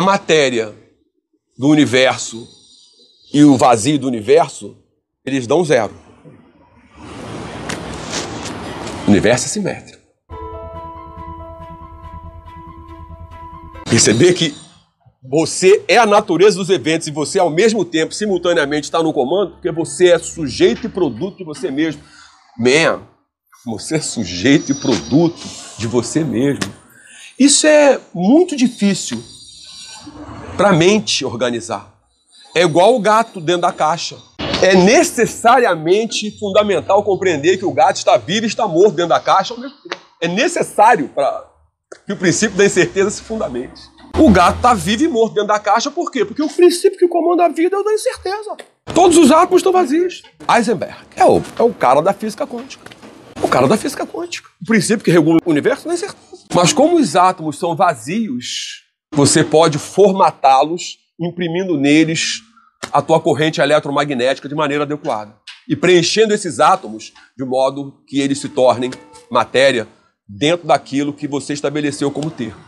a matéria do universo e o vazio do universo, eles dão zero. O universo é simétrico. Perceber que você é a natureza dos eventos e você, ao mesmo tempo, simultaneamente, está no comando, porque você é sujeito e produto de você mesmo. Man, você é sujeito e produto de você mesmo. Isso é muito difícil para a mente organizar. É igual o gato dentro da caixa. É necessariamente fundamental compreender que o gato está vivo e está morto dentro da caixa É necessário para que o princípio da incerteza se fundamente. O gato está vivo e morto dentro da caixa, por quê? Porque o princípio que comanda a vida é o da incerteza. Todos os átomos estão vazios. Heisenberg é o, é o cara da física quântica. O cara da física quântica. O princípio que regula o universo é a incerteza. Mas como os átomos são vazios, você pode formatá-los imprimindo neles a tua corrente eletromagnética de maneira adequada e preenchendo esses átomos de modo que eles se tornem matéria dentro daquilo que você estabeleceu como termo.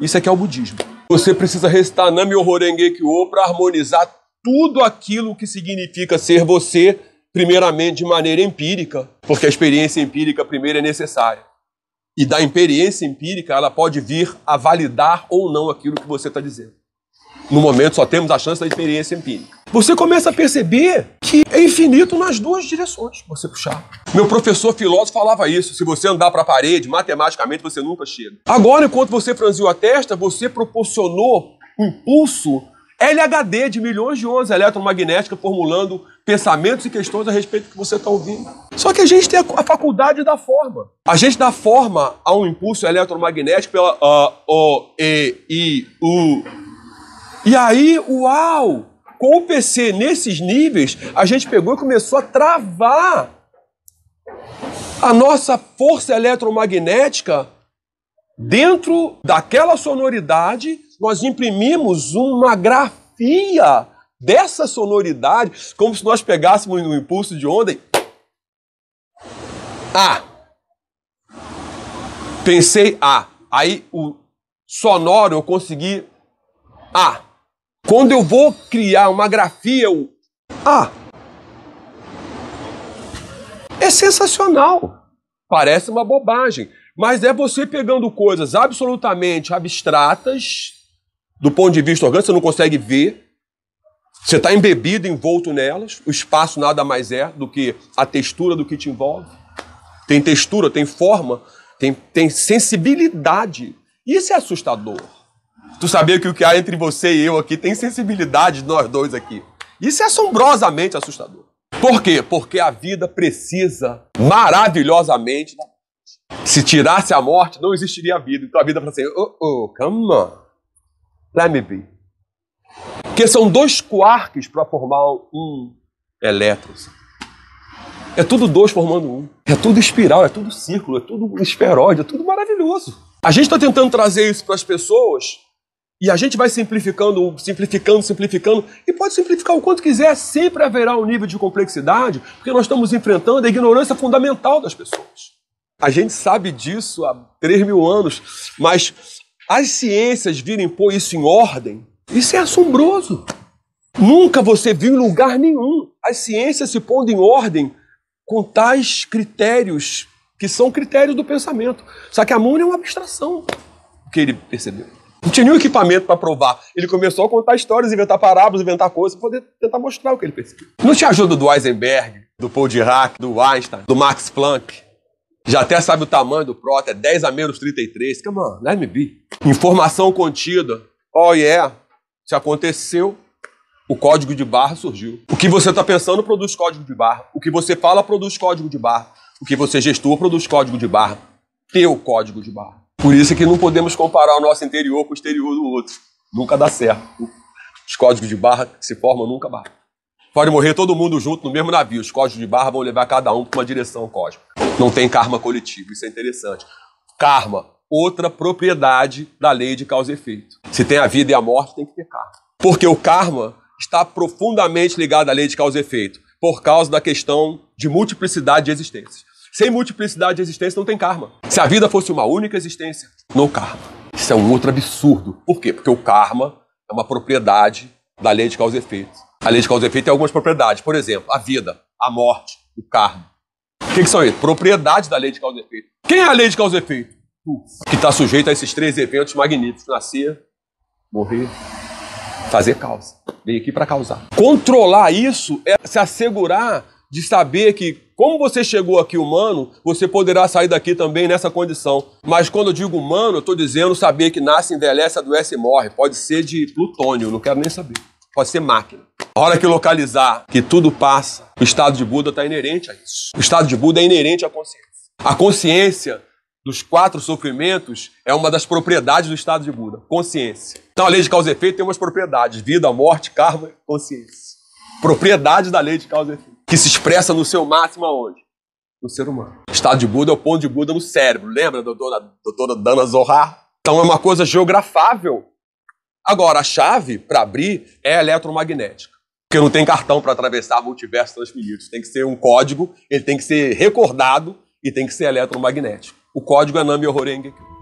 Isso é que é o budismo. Você precisa recitar Nami Horenge Kyo para harmonizar tudo aquilo que significa ser você, primeiramente de maneira empírica, porque a experiência empírica primeiro é necessária e da experiência empírica, ela pode vir a validar ou não aquilo que você está dizendo. No momento, só temos a chance da experiência empírica. Você começa a perceber que é infinito nas duas direções que você puxar. Meu professor filósofo falava isso. Se você andar para a parede, matematicamente você nunca chega. Agora, enquanto você franziu a testa, você proporcionou um impulso LHD de milhões de ondas eletromagnéticas formulando pensamentos e questões a respeito do que você está ouvindo. Só que a gente tem a, faculdade da forma. A gente dá forma a um impulso eletromagnético pela A, O, E, I, U. E aí, uau! Com o PC nesses níveis, a gente pegou e começou a travar a nossa força eletromagnética dentro daquela sonoridade nós imprimimos uma grafia dessa sonoridade, como se nós pegássemos um impulso de onda e. Ah! Pensei Ah. Aí o sonoro eu consegui Ah. Quando eu vou criar uma grafia, eu. Ah! É sensacional! Parece uma bobagem, mas é você pegando coisas absolutamente abstratas, do ponto de vista orgânico, você não consegue ver. Você está embebido, envolto nelas. O espaço nada mais é do que a textura do que te envolve. Tem textura, tem forma, tem, tem sensibilidade. Isso é assustador. Tu sabia que o que há entre você e eu aqui tem sensibilidade, nós dois aqui. Isso é assombrosamente assustador. Por quê? Porque a vida precisa maravilhosamente da morte. Se tirasse a morte, não existiria a vida. Então a vida fala assim: oh, oh, come on. Leme-B, que são dois quarks para formar um elétron. Assim. É tudo dois formando um. É tudo espiral, é tudo círculo, é tudo esferoide, é tudo maravilhoso. A gente está tentando trazer isso para as pessoas e a gente vai simplificando, simplificando, simplificando, e pode simplificar o quanto quiser, sempre haverá um nível de complexidade, porque nós estamos enfrentando a ignorância fundamental das pessoas. A gente sabe disso há 3 mil anos, mas as ciências virem pôr isso em ordem, isso é assombroso. Nunca você viu em lugar nenhum as ciências se pondo em ordem com tais critérios que são critérios do pensamento. Só que a Moon é uma abstração, o que ele percebeu. Não tinha nenhum equipamento para provar. Ele começou a contar histórias, inventar parábolas, inventar coisas, para poder tentar mostrar o que ele percebeu. Não tinha ajuda do Heisenberg, do Paul Dirac, do Einstein, do Max Planck. Já até sabe o tamanho do prota, é 10 a menos 33. Come on, let me be. Informação contida. Oh yeah, se aconteceu, o código de barra surgiu. O que você está pensando produz código de barra. O que você fala produz código de barra. O que você gestor produz código de barra. Teu código de barra. Por isso é que não podemos comparar o nosso interior com o exterior do outro. Nunca dá certo. Os códigos de barra que se formam nunca barra. Pode morrer todo mundo junto no mesmo navio. Os códigos de barra vão levar cada um para uma direção cósmica. Não tem karma coletivo, isso é interessante. Karma, outra propriedade da lei de causa e efeito. Se tem a vida e a morte, tem que ter karma. Porque o karma está profundamente ligado à lei de causa e efeito, por causa da questão de multiplicidade de existências. Sem multiplicidade de existência não tem karma. Se a vida fosse uma única existência, não karma. Isso é um outro absurdo. Por quê? Porque o karma é uma propriedade da lei de causa e efeito. A lei de causa e efeito tem algumas propriedades, por exemplo, a vida, a morte, o cargo. O que, que são isso? Propriedades da lei de causa e efeito. Quem é a lei de causa e efeito? Que está sujeito a esses três eventos magníficos: nascer, morrer, fazer causa. Vem aqui para causar. Controlar isso é se assegurar de saber que, como você chegou aqui humano, você poderá sair daqui também nessa condição. Mas quando eu digo humano, eu estou dizendo saber que nasce, envelhece, adoece e morre. Pode ser de plutônio, não quero nem saber. Pode ser máquina. A hora que localizar que tudo passa, o estado de Buda está inerente a isso. O estado de Buda é inerente à consciência. A consciência dos quatro sofrimentos é uma das propriedades do estado de Buda, consciência. Então a lei de causa e efeito tem umas propriedades: vida, morte, karma, consciência. Propriedades da lei de causa e efeito, que se expressa no seu máximo aonde? No ser humano. O estado de Buda é o ponto de Buda no cérebro, lembra doutora, doutora Dana Zohar? Então é uma coisa geografável. Agora, a chave para abrir é eletromagnética. Porque não tem cartão para atravessar multiverso transmitido. Tem que ser um código, ele tem que ser recordado e tem que ser eletromagnético. O código é Nami Horengekyo.